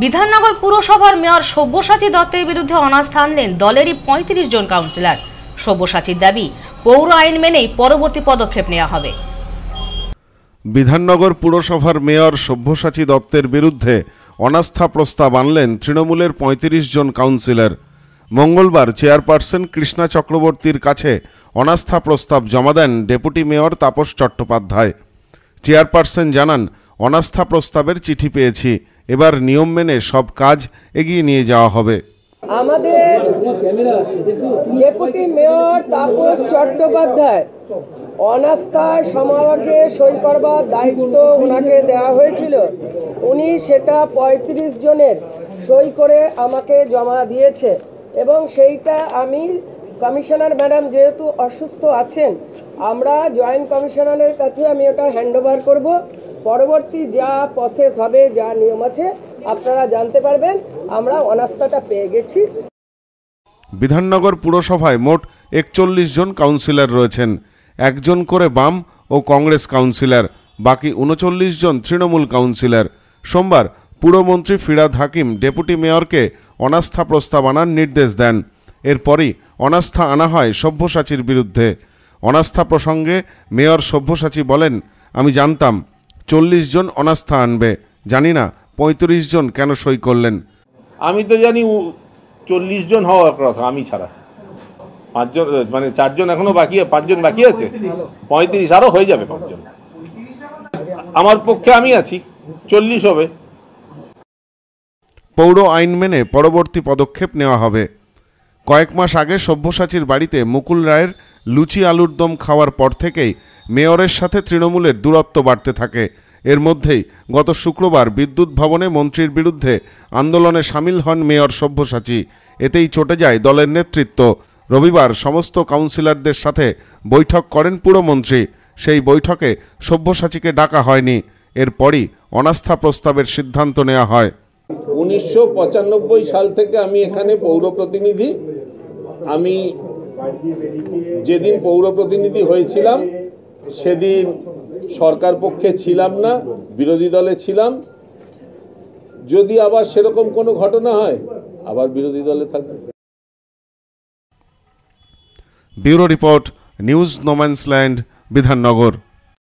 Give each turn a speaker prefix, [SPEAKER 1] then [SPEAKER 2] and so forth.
[SPEAKER 1] বিধাননগর পুরসভার মেয়র সব্যসাচী দত্তের বিরুদ্ধে অনাস্থা আনলেন দলেরই পঁয়ত্রিশ জন কাউন্সিলর সব্যসাচীর দাবি পৌর আইন মেনেই পরবর্তী পদক্ষেপ নেওয়া হবে
[SPEAKER 2] বিধাননগর পুরসভার মেয়র সব্যসাচী দত্তের বিরুদ্ধে অনাস্থা প্রস্তাব আনলেন তৃণমূলের পঁয়ত্রিশ জন কাউন্সিলর মঙ্গলবার চেয়ারপারসন কৃষ্ণা চক্রবর্তীর কাছে অনাস্থা প্রস্তাব জমা দেন deputy mayor Tapas Chattopadhyay chairperson জানান অনাস্থা প্রস্তাবের চিঠি পেয়েছি এবার নিয়ম মেনে সব কাজ এগিয়ে নিয়ে যাওয়া হবে
[SPEAKER 1] আমাদের ডেপুটি মেয়র তাপস চট্টোপাধ্যায় অনাস্থা সমারকে সই করবার দায়িত্ব ওনাকে দেওয়া হয়েছিল উনি সেটা ৩৫ জনের সই করে আমাকে জমা দিয়েছে এবং সেইটা আমি কমিশনার ম্যাডাম যেহেতু অসুস্থ আছেন আমরা জয়েন্ট কমিশনারের কাছে আমি ওটা হ্যান্ডওভার করব পরবর্তী যা প্রসেস হবে যা নিয়ম আছে আপনারা জানতে পারবেন আমরা অনাস্থাটা পেয়ে গেছি
[SPEAKER 2] বিধাননগর পুরসভায় মোট একচল্লিশ জন কাউন্সিলর রয়েছেন একজন করে বাম ও কংগ্রেস কাউন্সিলর বাকি উনচল্লিশ জন তৃণমূল কাউন্সিলর সোমবার পুরমন্ত্রী ফিরাদ হাকিম ডেপুটি মেয়রকে অনাস্থা প্রস্তাব আনার নির্দেশ দেন এরপরই অনাস্থা আনা হয় সভ্যসাচীর বিরুদ্ধে অনাস্থা প্রসঙ্গে মেয়র সভ্যসাচী বলেন আমি জানতাম চল্লিশ জন অনাস্থা আনবে জানি না পঁয়ত্রিশ জন কেন সই করলেন
[SPEAKER 3] আমি তো জানি চল্লিশ জন হওয়ার কথা আমি ছাড়া পাঁচজন মানে চারজন এখনো বাকি পাঁচজন বাকি আছে পঁয়ত্রিশ আরও হয়ে যাবে পাঁচজন আমার পক্ষে আমি আছি চল্লিশ হবে
[SPEAKER 2] পৌর আইন মেনে পরবর্তী পদক্ষেপ নেওয়া হবে কয়েক মাস আগে সব্যসাচীর বাড়িতে মুকুল রায়ের লুচি আলুর দম খাওয়ার পর থেকেই মেয়রের সাথে তৃণমূলের দূরত্ব বাড়তে থাকে এর মধ্যেই গত শুক্রবার বিদ্যুৎ ভবনে মন্ত্রীর বিরুদ্ধে আন্দোলনে সামিল হন মেয়র সভ্যসাচী এতেই চটে যায় দলের নেতৃত্ব রবিবার সমস্ত কাউন্সিলরদের সাথে বৈঠক করেন পুরমন্ত্রী সেই বৈঠকে সভ্যসাচীকে ডাকা হয়নি এরপরই অনাস্থা প্রস্তাবের সিদ্ধান্ত নেওয়া হয়
[SPEAKER 3] উনিশশো সাল থেকে আমি এখানে পৌর প্রতিনিধি আমি যেদিন পৌর প্রতিনিধি হয়েছিলাম সেদিন সরকার পক্ষে ছিলাম না বিরোধী দলে ছিলাম যদি আবার সেরকম কোনো ঘটনা হয় আবার বিরোধী দলে থাকবে
[SPEAKER 2] bureau report news no man's land Bidhannagar